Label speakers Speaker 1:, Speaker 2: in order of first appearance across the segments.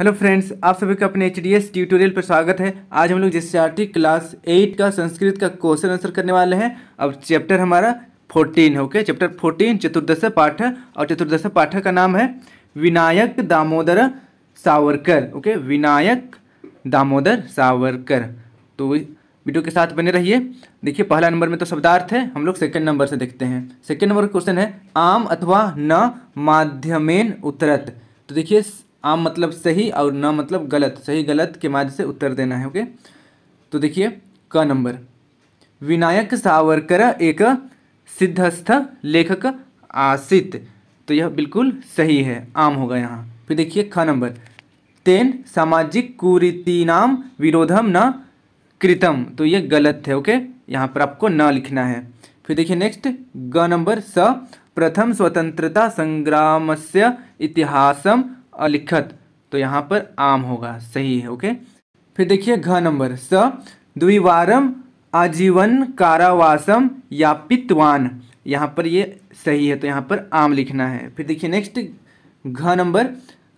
Speaker 1: hello friends आप सभी का अपने एच डी एस ट्यूटोरियल पर स्वागत है आज हम लोग जिस क्लास एट का संस्कृत का क्वेश्चन आंसर करने वाले हैं अब चैप्टर हमारा फोर्टीन है ओके चैप्टर फोर्टीन चतुर्दश पाठ और चतुर्दश पाठ का नाम है विनायक दामोदर सावरकर ओके विनायक दामोदर सावरकर तो वीडियो के साथ बने रहिए देखिए पहला नंबर में तो शब्दार्थ है हम लोग सेकेंड नंबर से देखते हैं सेकेंड नंबर क्वेश्चन है आम अथवा न माध्यमेन उतरत तो देखिए आम मतलब सही और ना मतलब गलत सही गलत के माध्यम से उत्तर देना है ओके तो देखिए क नंबर विनायक सावरकर एक सिद्धस्थ लेखक आसित तो यह बिल्कुल सही है आम होगा यहाँ फिर देखिए ख नंबर तेन सामाजिक कुरीतिनाम विरोधम न कृतम तो ये गलत है ओके यहाँ पर आपको न लिखना है फिर देखिए नेक्स्ट ग नंबर स प्रथम स्वतंत्रता संग्राम से इतिहासम अलिखत तो यहाँ पर आम होगा सही है ओके फिर देखिए घ नंबर स द्विवारम आजीवन कारावासम यापितवान यहाँ पर ये सही है तो यहाँ पर आम लिखना है फिर देखिए नेक्स्ट घ नंबर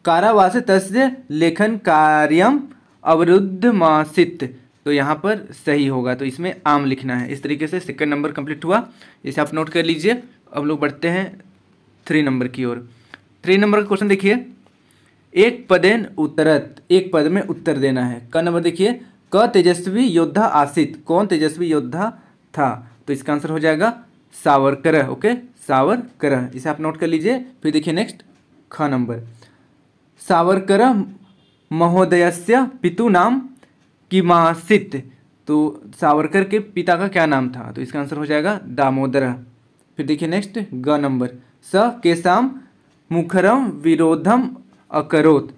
Speaker 1: कारावास तस्य लेखन कार्यम अवरुद्ध मासित तो यहाँ पर सही होगा तो इसमें आम लिखना है इस तरीके से सेकंड नंबर कंप्लीट हुआ इसे आप नोट कर लीजिए अब लोग बढ़ते हैं थ्री नंबर की ओर थ्री नंबर का क्वेश्चन देखिए एक पदेन उत्तरत एक पद में उत्तर देना है क नंबर देखिए क तेजस्वी योद्धा आसित कौन तेजस्वी योद्धा था तो इसका आंसर हो जाएगा सावरकर ओके सावरकर इसे आप नोट कर लीजिए फिर देखिए नेक्स्ट ख नंबर सावरकर महोदयस्य पितु नाम किमासित तो सावरकर के पिता का क्या नाम था तो इसका आंसर हो जाएगा दामोदर फिर देखिए नेक्स्ट ग नंबर स केसाम मुखरम विरोधम अकरोत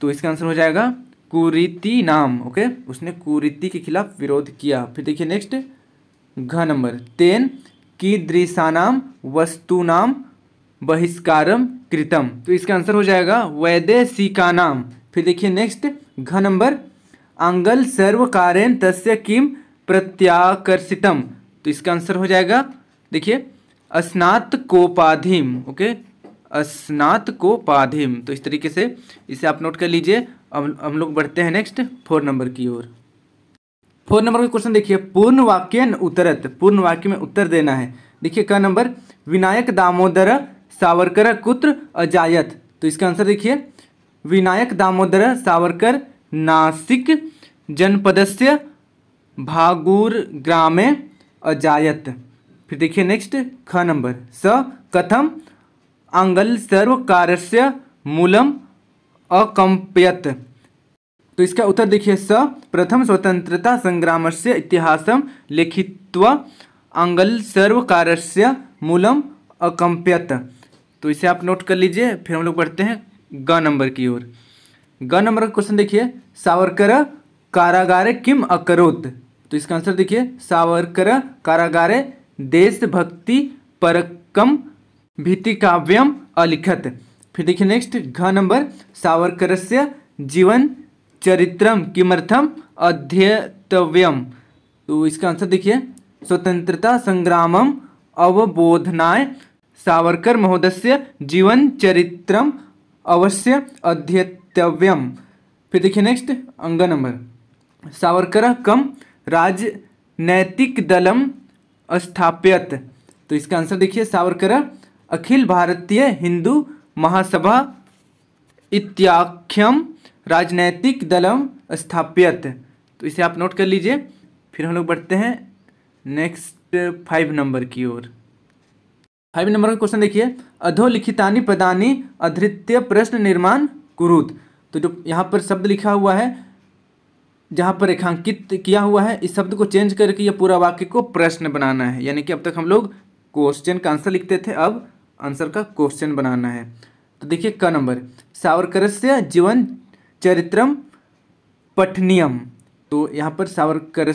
Speaker 1: तो इसका आंसर हो जाएगा कुरीति नाम ओके उसने कुरीति के खिलाफ विरोध किया फिर देखिए नेक्स्ट घ नंबर तेन कीदृशानाम वस्तुनाम बहिष्कारम कृतम तो इसका आंसर हो जाएगा वैदेशिका नाम फिर देखिए नेक्स्ट घ नंबर आंगल सर्वकारेण तस्य किम प्रत्याकर्षितम तो इसका आंसर हो जाएगा देखिए स्नातकोपाधिम ओके स्नात को पाधिम तो इस तरीके से इसे आप नोट कर लीजिए अब हम लोग बढ़ते हैं नेक्स्ट फोर नंबर की ओर फोर नंबर का क्वेश्चन देखिए पूर्ण वाक्य उत्तरत पूर्ण वाक्य में उत्तर देना है देखिए क नंबर विनायक दामोदर सावरकर कुत्र अजायत तो इसका आंसर देखिए विनायक दामोदर सावरकर नासिक से भागुर ग्रामे अजायत फिर देखिए नेक्स्ट ख नंबर स कथम आंगल से मूलम अकंपयत तो इसका उत्तर देखिए स प्रथम स्वतंत्रता संग्राम से इतिहासम लिखित्व आंगल से मूलम अकंपयत तो इसे आप नोट कर लीजिए फिर हम लोग पढ़ते हैं ग नंबर की ओर ग नंबर का क्वेश्चन देखिए सावरकर कारागार किम अकरोत तो इसका आंसर देखिए सावरकर कारागारे देशभक्ति परकम भीतिकाव्यम अलिखत फिर देखिए नेक्स्ट घ नंबर सावरकर से जीवन चरित्रम किमर्थम अध्येतव्यम तो इसका आंसर देखिए स्वतंत्रता संग्रामम अवबोधनाय सावरकर महोदय जीवन चरित्रम अवश्य अध्येतव्यम फिर देखिए नेक्स्ट अंग नंबर सावरकर कम राजनैतिक दलम स्थापित तो इसका आंसर देखिए सावरकर अखिल भारतीय हिंदू महासभा इत्याख्यम राजनैतिक दलम स्थापित तो इसे आप नोट कर लीजिए फिर हम लोग बढ़ते हैं नेक्स्ट फाइव नंबर की ओर फाइव नंबर का क्वेश्चन देखिए अधोलिखितानी प्रदानी अधृत्य प्रश्न निर्माण कुरुत तो जो यहाँ पर शब्द लिखा हुआ है जहाँ पर रेखांकित किया हुआ है इस शब्द को चेंज करके यह पूरा वाक्य को प्रश्न बनाना है यानी कि अब तक हम लोग क्वेश्चन का आंसर लिखते थे अब आंसर का क्वेश्चन बनाना है तो देखिए क नंबर सावरकर से जीवन चरित्रम पठनीयम तो यहाँ पर सावरकर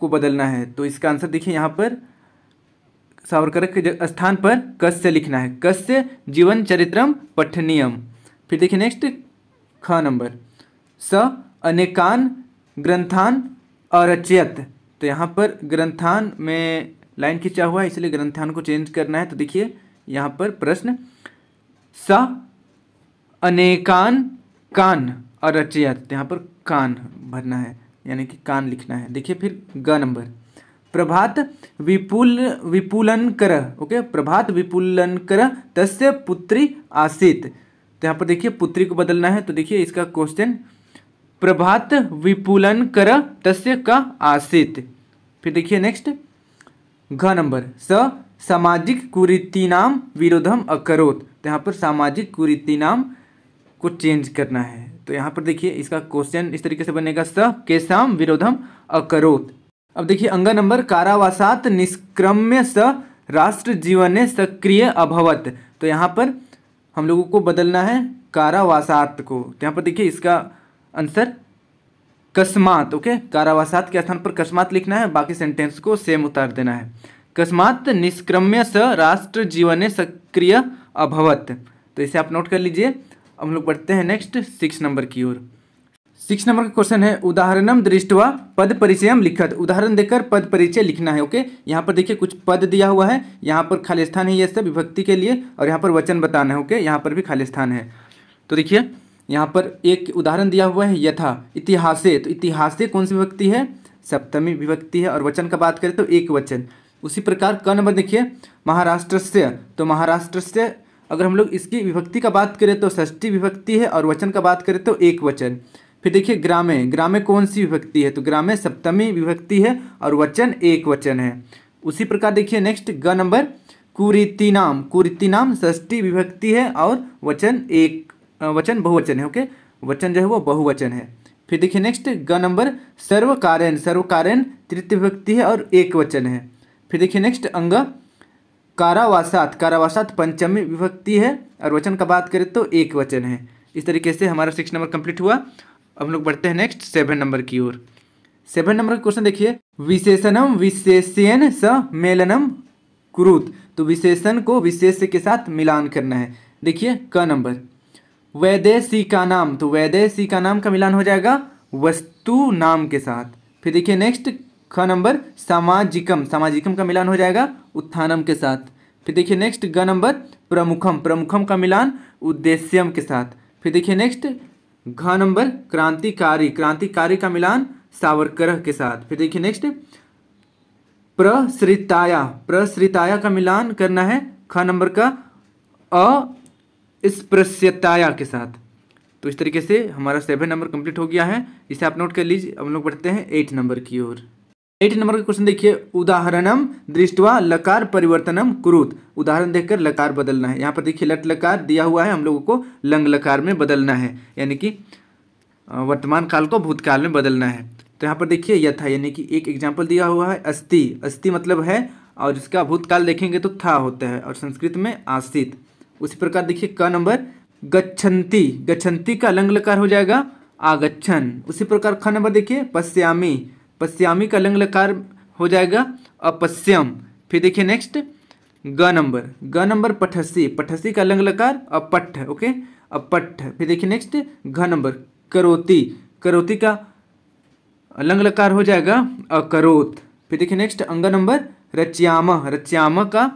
Speaker 1: को बदलना है तो इसका आंसर देखिए यहाँ पर सावरकर के स्थान पर कस्य लिखना है कस्य जीवन चरित्रम पठनीयम फिर देखिए नेक्स्ट ख नंबर स अनेकान ग्रंथान अरचयत तो यहाँ पर ग्रंथान में लाइन खींचा हुआ है इसलिए ग्रंथान को चेंज करना है तो देखिए यहाँ पर प्रश्न स अनेकान कान अरचयत यहां पर कान भरना है यानी कि कान लिखना है देखिए फिर ग नंबर प्रभात विपुल विपुलन कर ओके प्रभात विपुलन कर तस्य पुत्री आसित तो यहाँ पर देखिए पुत्री को बदलना है तो देखिए इसका क्वेश्चन प्रभात विपुलन कर तस्य का आसित फिर देखिए नेक्स्ट घ नंबर स सामाजिक कुरीति नाम विरोधम अकरोत तो यहाँ पर सामाजिक कुरीति नाम को चेंज करना है तो यहाँ पर देखिए इसका क्वेश्चन इस तरीके से बनेगा स केसाम विरोधम अकरोत अब देखिए अंग नंबर कारावासात निष्क्रम्य स राष्ट्र जीवन सक्रिय अभवत तो यहाँ पर हम लोगों को बदलना है कारावासात को तो यहाँ पर देखिए इसका आंसर कस्मात ओके कारावासात के स्थान पर कस्मात लिखना है बाकी सेंटेंस को सेम उतार देना है कस्मात निष्क्रम्य स राष्ट्र जीवन सक्रिय अभवत तो इसे आप नोट कर लीजिए हम लोग बढ़ते हैं नेक्स्ट सिक्स नंबर की ओर सिक्स नंबर का क्वेश्चन है उदाहरणम दृष्टवा पद परिचय लिखत उदाहरण देकर पद परिचय लिखना है ओके यहाँ पर देखिए कुछ पद दिया हुआ है यहाँ पर खाली स्थान है ये सब विभक्ति के लिए और यहाँ पर वचन बताना है ओके यहाँ पर भी खाली स्थान है तो देखिए यहाँ पर एक उदाहरण दिया हुआ है यथा इतिहासे तो इतिहासे कौन सी विभक्ति है सप्तमी विभक्ति है और वचन का बात करें तो एक वचन उसी प्रकार क नंबर देखिए महाराष्ट्र से तो महाराष्ट्र से अगर हम लोग इसकी विभक्ति का बात करें तो षष्ठी विभक्ति है और वचन का बात करें तो एक वचन फिर देखिए ग्रामे ग्रामे कौन सी विभक्ति है तो ग्रामे सप्तमी विभक्ति है और वचन एक वचन है उसी प्रकार देखिए नेक्स्ट ग नंबर कुरीति नाम कुरीति नाम षष्ठी विभक्ति है और वचन एक वचन बहुवचन है ओके वचन जो है वो बहुवचन है फिर देखिए नेक्स्ट ग नंबर सर्वकारण सर्वकारण तृतीय व्यक्ति है और एक वचन है फिर देखिए नेक्स्ट अंग कारावासात कारावासात पंचमी विभक्ति है और वचन का बात करें तो एक वचन है इस तरीके से हमारा सिक्स नंबर कंप्लीट हुआ अब हम लोग बढ़ते हैं नेक्स्ट सेवन नंबर की ओर सेवन नंबर का क्वेश्चन देखिए विशेषणम विशेषण स मेलनम कुरुत तो विशेषण को विशेष के साथ मिलान करना है देखिए क नंबर वैदेशी का नाम तो वैदेशी का नाम का मिलान हो जाएगा वस्तु नाम के साथ फिर देखिए नेक्स्ट ख नंबर सामाजिकम सामाजिकम का मिलान हो जाएगा उत्थानम के साथ फिर देखिए नेक्स्ट ग नंबर प्रमुखम प्रमुखम का मिलान उद्देश्यम के साथ फिर देखिए नेक्स्ट घ नंबर क्रांतिकारी क्रांतिकारी का मिलान सावरकर के साथ फिर देखिए नेक्स्ट प्रसृताया प्रसृताया का मिलान करना है ख नंबर का अ स्पृश्यताया के साथ तो इस तरीके से हमारा सेवन नंबर कंप्लीट हो गया है इसे आप नोट कर लीजिए हम लोग बढ़ते हैं एट नंबर की ओर एट नंबर का क्वेश्चन देखिए उदाहरणम दृष्टवा लकार परिवर्तनम कुरुत उदाहरण देखकर लकार बदलना है यहाँ पर देखिए लट लकार दिया हुआ है हम लोगों को लंग लकार में बदलना है यानी कि वर्तमान काल को भूतकाल में बदलना है तो यहाँ पर देखिए यथा यानी कि एक एग्जाम्पल दिया हुआ है अस्थि अस्थि मतलब है और इसका भूतकाल देखेंगे तो था होता है और संस्कृत में आस्थित उसी प्रकार देखिए क नंबर गच्छंती गच्छंती का लंग लकार हो जाएगा आगच्छन उसी प्रकार ख नंबर देखिए पश्यामी पश्यामी का लंग लकार हो जाएगा अपश्यम फिर देखिए नेक्स्ट ग नंबर ग नंबर पठसी पठसी का लंग लकार अपठ ओके अपठ फिर देखिए नेक्स्ट घ नंबर करोती करोती का लंग लकार हो जाएगा अकरोत फिर देखिए नेक्स्ट अंग नंबर रच्याम रच्याम का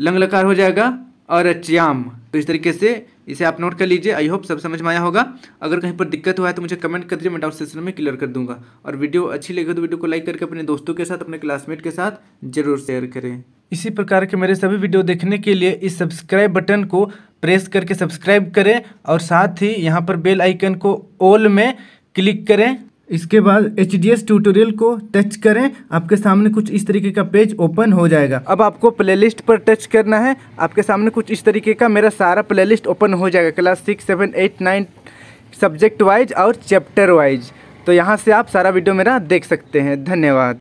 Speaker 1: लंग लकार हो जाएगा और च्याम तो इस तरीके से इसे आप नोट कर लीजिए आई होप सब समझ में आया होगा अगर कहीं पर दिक्कत हुआ है तो मुझे कमेंट कर दीजिए मैं डाउट सेशन में क्लियर कर दूंगा और वीडियो अच्छी लगे तो वीडियो को लाइक करके अपने दोस्तों के साथ अपने क्लासमेट के साथ जरूर शेयर करें इसी प्रकार के मेरे सभी वीडियो देखने के लिए इस सब्सक्राइब बटन को प्रेस करके सब्सक्राइब करें और साथ ही यहाँ पर बेल आइकन को ऑल में क्लिक करें इसके बाद एच डी एस ट्यूटोरियल को टच करें आपके सामने कुछ इस तरीके का पेज ओपन हो जाएगा अब आपको प्लेलिस्ट पर टच करना है आपके सामने कुछ इस तरीके का मेरा सारा प्लेलिस्ट ओपन हो जाएगा class six seven eight nine subject wise और चैप्टर वाइज तो यहाँ से आप सारा वीडियो मेरा देख सकते हैं धन्यवाद